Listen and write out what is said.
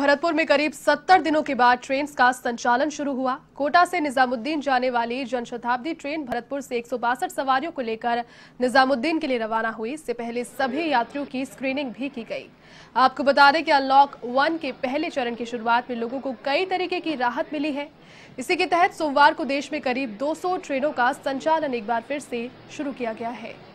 भरतपुर में करीब 70 दिनों के बाद ट्रेन का संचालन शुरू हुआ कोटा से निजामुद्दीन जाने वाली जनशताब्दी ट्रेन भरतपुर से एक सवारियों को लेकर निजामुद्दीन के लिए रवाना हुई इससे पहले सभी यात्रियों की स्क्रीनिंग भी की गई आपको बता दें कि अनलॉक वन के पहले चरण की शुरुआत में लोगों को कई तरीके की राहत मिली है इसी के तहत सोमवार को देश में करीब दो ट्रेनों का संचालन एक बार फिर से शुरू किया गया है